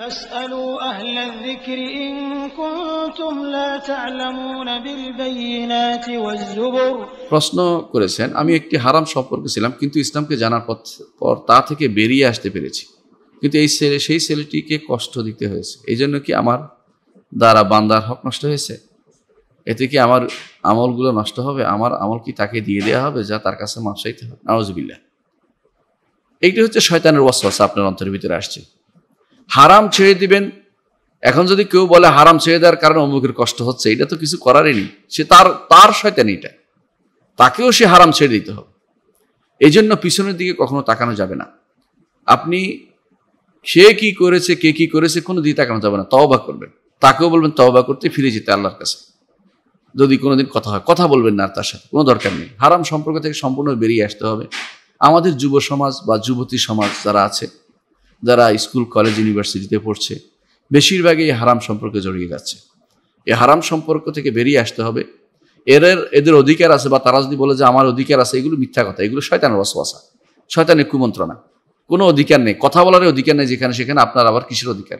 প্রশ্ন করেছেন আমি একটি হারাম সম্পর্কে ছিলাম কিন্তু ইসলামকে জানার পর তা থেকে বেরিয়ে আসতে পেরেছি কিন্তু এই ছেলে সেই ছেলেটিকে কষ্ট দিতে হয়েছে এই জন্য কি আমার দ্বারা বান্দার হক নষ্ট হয়েছে এতে কি আমার আমলগুলো নষ্ট হবে আমার আমল কি তাকে দিয়ে দেওয়া হবে যা তার কাছে মাপসাইতে হবে নওয়াজবিল্লা এইটি হচ্ছে শয়তানের ওয়াসওয়াসা আপনার অন্তরের ভিতরে আসছে হারাম ছেড়ে দিবেন এখন যদি কেউ বলে হারাম ছেড়ে দেওয়ার কারণে অমুকের কষ্ট হচ্ছে এটা তো কিছু করারই নেই সে তার তার শয়তানি এটা তাকেও সে হারাম ছেড়ে দিতে হবে এই জন্য পিছনের দিকে কখনো তাকানো যাবে না আপনি সে কি করেছে কে কি করেছে কোনো দিকে তাকানো যাবে না তওবা করবেন তাকেও বলবেন তওবা করতে ফিরে যেতে আল্লাহর কাছে যদি কোনোদিন কথা হয় কথা বলবেন না তার সাথে কোনো দরকার নেই হারাম সম্পর্ক থেকে সম্পূর্ণ বেরিয়ে আসতে হবে আমাদের যুব সমাজ বা যুবতী সমাজ যারা আছে যারা স্কুল কলেজ ইউনিভার্সিটিতে পড়ছে বেশিরভাগই এই হারাম সম্পর্কে জড়িয়ে যাচ্ছে এই হারাম সম্পর্ক থেকে বেরিয়ে আসতে হবে এর এদের অধিকার আছে বা তারা যদি বলে যে আমার অধিকার আছে এগুলো মিথ্যা কথা এগুলো শয়তানের অসবাসা শয়তানের কুমন্ত্রণা কোনো অধিকার নেই কথা বলার অধিকার নেই যেখানে সেখানে আপনার আবার কিসের অধিকার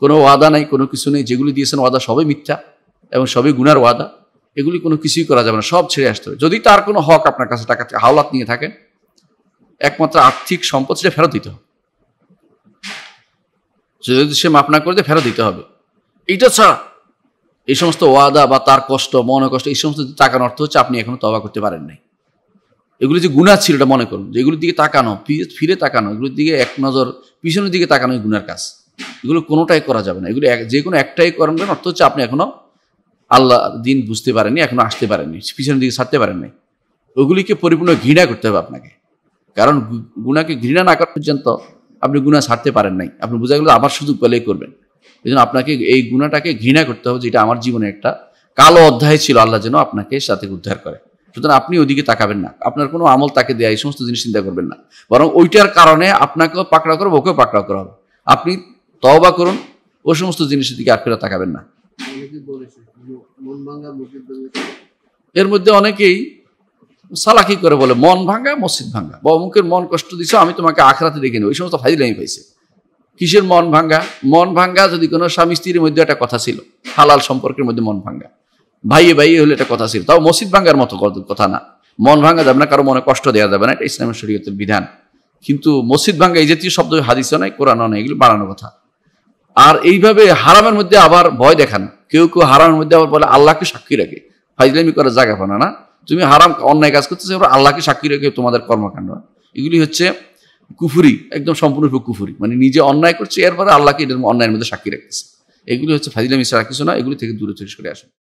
কোনো ওয়াদা নাই কোনো কিছু নেই যেগুলি দিয়েছেন ওয়াদা সবই মিথ্যা এবং সবই গুনার ওয়াদা এগুলি কোনো কিছুই করা যাবে না সব ছেড়ে আসতে হবে যদি তার কোনো হক আপনার কাছে টাকা হাওলাত নিয়ে থাকেন একমাত্র আর্থিক সম্পদ সেটা ফেরত দিতে হবে যদি সে মাফ না করে দেয় ফেরত দিতে হবে এইটা ছাড়া এই সমস্ত ওয়াদা বা তার কষ্ট মনে কষ্ট এই সমস্ত তাকানোর অর্থ হচ্ছে আপনি এখনো তবা করতে পারেন নাই এগুলি যে গুণা ছিল এটা মনে করুন যে এগুলির দিকে তাকানো ফিরে তাকানো এগুলির দিকে এক নজর পিছনের দিকে তাকানো গুণার কাজ এগুলো কোনোটাই করা যাবে না এগুলো যে কোনো একটাই করেন অর্থ হচ্ছে আপনি এখনো আল্লাহ দিন বুঝতে পারেননি এখনো আসতে পারেননি পিছনের দিকে ছাড়তে পারেননি ওগুলিকে পরিপূর্ণ ঘৃণা করতে হবে আপনাকে কারণ গুণাকে ঘৃণা না করা পর্যন্ত আপনি গুণা ছাড়তে পারেন নাই আপনি বোঝা গেল আবার সুযোগ পেলেই করবেন এই জন্য আপনাকে এই গুণাটাকে ঘৃণা করতে হবে যেটা আমার জীবনে একটা কালো অধ্যায় ছিল আল্লাহ যেন আপনাকে সাথে উদ্ধার করে সুতরাং আপনি ওদিকে তাকাবেন না আপনার কোনো আমল তাকে দেয়া এই সমস্ত জিনিস চিন্তা করবেন না বরং ওইটার কারণে আপনাকেও পাকড়া করবো ওকেও পাকড়া করা হবে আপনি তওবা করুন ও সমস্ত জিনিসের দিকে আর তাকাবেন না এর মধ্যে অনেকেই সালাকি করে বলে মন ভাঙ্গা মসজিদ ভাঙ্গা বা অমুকের মন কষ্ট দিছ আমি তোমাকে আখরাতে দেখিনি নেব এই সমস্ত আমি পাইছে কিসের মন ভাঙ্গা মন ভাঙ্গা যদি কোনো স্বামী স্ত্রীর মধ্যে একটা কথা ছিল হালাল সম্পর্কের মধ্যে মন ভাঙ্গা ভাইয়ে ভাইয়ে হলে একটা কথা ছিল তাও মসজিদ ভাঙ্গার মতো কথা না মন ভাঙ্গা যাবে না কারো মনে কষ্ট দেওয়া যাবে না এটা ইসলামের শরীয়তের বিধান কিন্তু মসজিদ ভাঙ্গা এই জাতীয় শব্দ হাদিস নাই কোরআন নাই এগুলো বাড়ানো কথা আর এইভাবে হারামের মধ্যে আবার ভয় দেখান কেউ কেউ হারামের মধ্যে আবার বলে আল্লাহকে সাক্ষী রাখে ফাইজলামি করার জায়গা পানা না তুমি হারাম অন্যায় কাজ করতেছো এবার আল্লাহকে সাক্ষী রেখে তোমাদের কর্মকাণ্ড এগুলি হচ্ছে কুফুরি একদম সম্পূর্ণরূপে কুফুরি মানে নিজে অন্যায় করছে এরপরে আল্লাহকে এটার অন্যায়ের মধ্যে সাক্ষী রাখতেছে এগুলি হচ্ছে ফাজিলা মিশ্রা কিছু না এগুলি থেকে দূরে চুরি করে আসুন